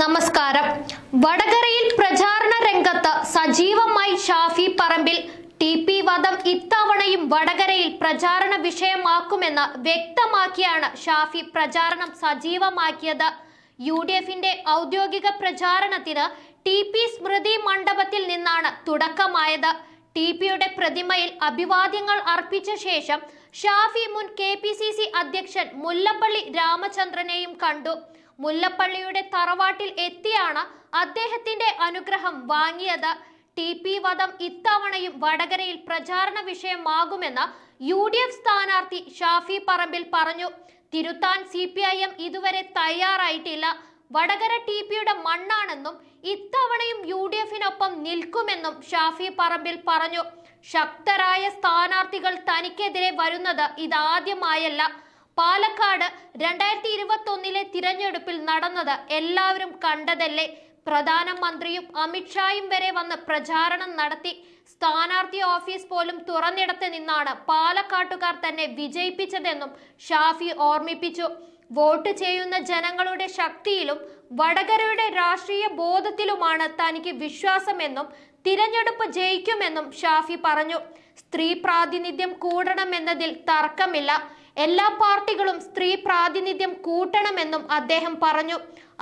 നമസ്കാരം വടകരയിൽ പ്രചാരണ രംഗത്ത് സജീവമായി ഷാഫി പറമ്പിൽ ടി പി വധം ഇത്തവണയും വടകരയിൽ പ്രചാരണ വിഷയമാക്കുമെന്ന് വ്യക്തമാക്കിയാണ് ഷാഫി പ്രചാരണം സജീവമാക്കിയത് യു ഡി എഫിന്റെ ഔദ്യോഗിക പ്രചാരണത്തിന് ടി പി സ്മൃതി മണ്ഡപത്തിൽ നിന്നാണ് തുടക്കമായത് ടി പിയുടെ പ്രതിമയിൽ അഭിവാദ്യങ്ങൾ അർപ്പിച്ച ശേഷം ഷാഫി മുൻ കെ പി സി സി അധ്യക്ഷൻ മുല്ലപ്പള്ളി രാമചന്ദ്രനെയും കണ്ടു മുല്ലപ്പള്ളിയുടെ തറവാട്ടിൽ എത്തിയാണ് അദ്ദേഹത്തിന്റെ അനുഗ്രഹം വാങ്ങിയത് ടി പി വധം ഇത്തവണയും വടകരയിൽ പ്രചാരണ വിഷയമാകുമെന്ന് യു ഡി എഫ് സ്ഥാനാർത്ഥി ഷാഫി പറമ്പിൽ പറഞ്ഞു തിരുത്താൻ സി പി ഐ എം ഇതുവരെ തയ്യാറായിട്ടില്ല വടകര ടി പിയുടെ മണ്ണാണെന്നും ഇത്തവണയും യു ഡി എഫിനൊപ്പം നിൽക്കുമെന്നും ഷാഫി പറമ്പിൽ പറഞ്ഞു ശക്തരായ സ്ഥാനാർത്ഥികൾ തനിക്കെതിരെ വരുന്നത് ഇതാദ്യമായല്ല പാലക്കാട് രണ്ടായിരത്തി ഇരുപത്തൊന്നിലെ തിരഞ്ഞെടുപ്പിൽ നടന്നത് എല്ലാവരും കണ്ടതല്ലേ പ്രധാനമന്ത്രിയും അമിത്ഷായും വരെ വന്ന് പ്രചാരണം നടത്തി സ്ഥാനാർത്ഥി ഓഫീസ് പോലും തുറന്നിടത്ത് നിന്നാണ് പാലക്കാട്ടുകാർ തന്നെ വിജയിപ്പിച്ചതെന്നും ഷാഫി ഓർമ്മിപ്പിച്ചു വോട്ട് ചെയ്യുന്ന ജനങ്ങളുടെ ശക്തിയിലും വടകരയുടെ രാഷ്ട്രീയ ബോധത്തിലുമാണ് തനിക്ക് വിശ്വാസമെന്നും തിരഞ്ഞെടുപ്പ് ജയിക്കുമെന്നും ഷാഫി പറഞ്ഞു സ്ത്രീ പ്രാതിനിധ്യം കൂടണമെന്നതിൽ തർക്കമില്ല എല്ലാ പാർട്ടികളും സ്ത്രീ പ്രാതിനിധ്യം കൂട്ടണമെന്നും അദ്ദേഹം പറഞ്ഞു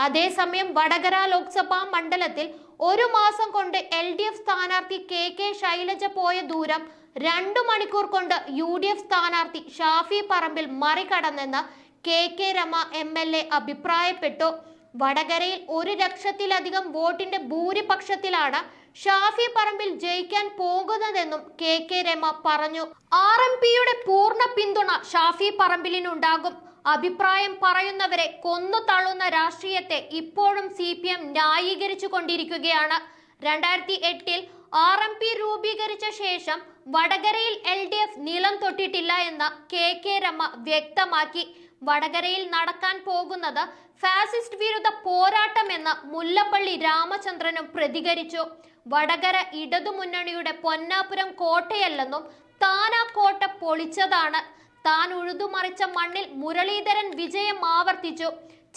അതേസമയം വടകര ലോക്സഭാ മണ്ഡലത്തിൽ ഒരു മാസം കൊണ്ട് എൽ ഡി എഫ് സ്ഥാനാർത്ഥി കെ കെ ശൈലജ പോയ ദൂരം രണ്ടു മണിക്കൂർ കൊണ്ട് യു ഡി എഫ് സ്ഥാനാർത്ഥി ഷാഫി പറമ്പിൽ മറികടന്നെന്ന് K K Rema M L A അഭിപ്രായപ്പെട്ടു വടകരയിൽ ഒരു ലക്ഷത്തിലധികം വോട്ടിന്റെ ഭൂരിപക്ഷത്തിലാണ് ഷാഫി പറമ്പിൽ ജയിക്കാൻ പോകുന്നതെന്നും കെ കെ രമ പറഞ്ഞു ആർ എം പിയുടെ പൂർണ്ണ പിന്തുണ ഷാഫി പറമ്പിലിനുണ്ടാകും അഭിപ്രായം പറയുന്നവരെ കൊന്നു തള്ളുന്ന രാഷ്ട്രീയത്തെ ഇപ്പോഴും സി പി എം ന്യായീകരിച്ചു കൊണ്ടിരിക്കുകയാണ് രണ്ടായിരത്തി എട്ടിൽ ആർ എം പി രൂപീകരിച്ച ശേഷം വടകരയിൽ എൽ ഡി എഫ് നിലം തൊട്ടിട്ടില്ല എന്ന് കെ കെ രമ വ്യക്തമാക്കി വടകരയിൽ നടക്കാൻ പോകുന്നത് ഫാസിസ്റ്റ് വിരുദ്ധ പോരാട്ടമെന്ന് മുല്ലപ്പള്ളി രാമചന്ദ്രനും പ്രതികരിച്ചു വടകര ഇടതുമുന്നണിയുടെ പൊന്നാപുരം കോട്ടയല്ലെന്നും താൻ ആ കോട്ട പൊളിച്ചതാണ് താൻ ഉഴുതുമറിച്ച മണ്ണിൽ മുരളീധരൻ വിജയം ആവർത്തിച്ചു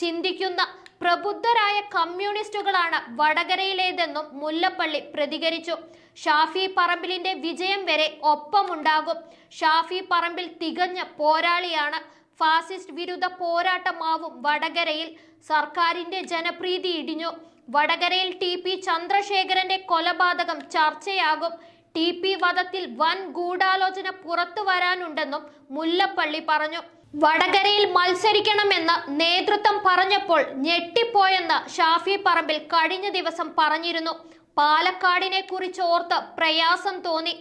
ചിന്തിക്കുന്ന പ്രബുദ്ധരായ കമ്മ്യൂണിസ്റ്റുകളാണ് വടകരയിലേതെന്നും മുല്ലപ്പള്ളി പ്രതികരിച്ചു ഷാഫി പറമ്പിലിന്റെ വിജയം വരെ ഒപ്പമുണ്ടാകും ഷാഫി പറമ്പിൽ തികഞ്ഞ പോരാളിയാണ് ഫാസിസ്റ്റ് വിരുദ്ധ പോരാട്ടമാവും വടകരയിൽ സർക്കാരിന്റെ ജനപ്രീതി ഇടിഞ്ഞു വടകരയിൽ ടി പി ചന്ദ്രശേഖരന്റെ കൊലപാതകം ചർച്ചയാകും ടി പി വധത്തിൽ വൻ ഗൂഢാലോചന പുറത്തു വരാനുണ്ടെന്നും മുല്ലപ്പള്ളി പറഞ്ഞു വടകരയിൽ മത്സരിക്കണമെന്ന് നേതൃത്വം പറഞ്ഞപ്പോൾ ഞെട്ടിപ്പോയെന്ന് ഷാഫി പറമ്പിൽ കഴിഞ്ഞ ദിവസം പറഞ്ഞിരുന്നു പാലക്കാടിനെ കുറിച്ച് ഓർത്ത് പ്രയാസം തോന്നി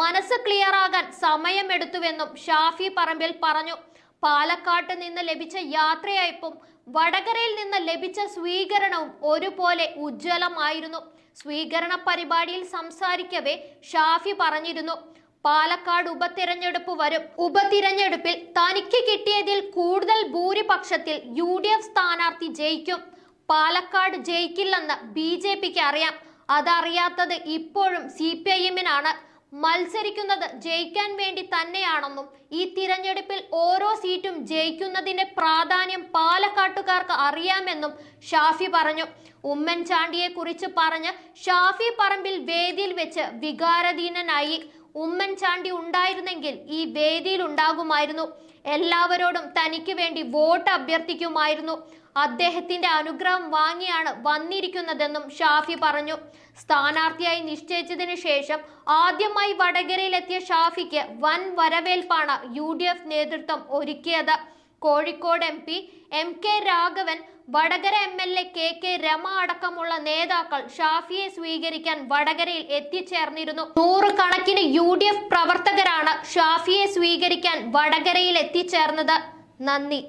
മനസ്സ് ക്ലിയറാകാൻ സമയമെടുത്തുവെന്നും ഷാഫി പറമ്പിൽ പറഞ്ഞു പാലക്കാട്ട് നിന്ന് ലഭിച്ച യാത്രയയപ്പും വടകരയിൽ നിന്ന് ലഭിച്ച സ്വീകരണവും ഒരുപോലെ ഉജ്ജ്വലമായിരുന്നു സ്വീകരണ പരിപാടിയിൽ സംസാരിക്കവേ ഷാഫി പറഞ്ഞിരുന്നു പാലക്കാട് ഉപതിരഞ്ഞെടുപ്പ് വരും ഉപതിരഞ്ഞെടുപ്പിൽ തനിക്ക് കിട്ടിയതിൽ കൂടുതൽ ഭൂരിപക്ഷത്തിൽ യു ഡി എഫ് സ്ഥാനാർത്ഥി ജയിക്കും പാലക്കാട് ജയിക്കില്ലെന്ന് ബി ജെ പിക്ക് അറിയാം അതറിയാത്തത് ഇപ്പോഴും സി പി ഐ എമ്മിനാണ് മത്സരിക്കുന്നത് ജയിക്കാൻ വേണ്ടി തന്നെയാണെന്നും ഈ തിരഞ്ഞെടുപ്പിൽ ഓരോ സീറ്റും ജയിക്കുന്നതിന്റെ പ്രാധാന്യം പാലക്കാട്ടുകാർക്ക് അറിയാമെന്നും ഷാഫി പറഞ്ഞു ഉമ്മൻചാണ്ടിയെ കുറിച്ച് പറഞ്ഞ് ഷാഫി പറമ്പിൽ വേദിയിൽ വെച്ച് വികാരധീനനായി ഉമ്മൻചാണ്ടി ഉണ്ടായിരുന്നെങ്കിൽ ഈ വേദിയിൽ ഉണ്ടാകുമായിരുന്നു എല്ലാവരോടും തനിക്ക് വേണ്ടി വോട്ട് അഭ്യർത്ഥിക്കുമായിരുന്നു അദ്ദേഹത്തിന്റെ അനുഗ്രഹം വാങ്ങിയാണ് വന്നിരിക്കുന്നതെന്നും ഷാഫി പറഞ്ഞു സ്ഥാനാർത്ഥിയായി നിശ്ചയിച്ചതിനു ശേഷം ആദ്യമായി വടകരയിലെത്തിയ ഷാഫിക്ക് വൻ വരവേൽപ്പാണ് യു നേതൃത്വം ഒരുക്കിയത് Kozhikode M P M K Raghavan Vadakara M L A K K Rema അടക്കമുള്ള നേതാക്കൾ ഷാഫിയെ സ്വീകരിക്കാൻ വടകരയിൽ എത്തിച്ചേർന്നിരുന്നു നൂറുകണക്കിന് യു ഡി എഫ് പ്രവർത്തകരാണ് ഷാഫിയെ സ്വീകരിക്കാൻ വടകരയിൽ എത്തിച്ചേർന്നത് നന്ദി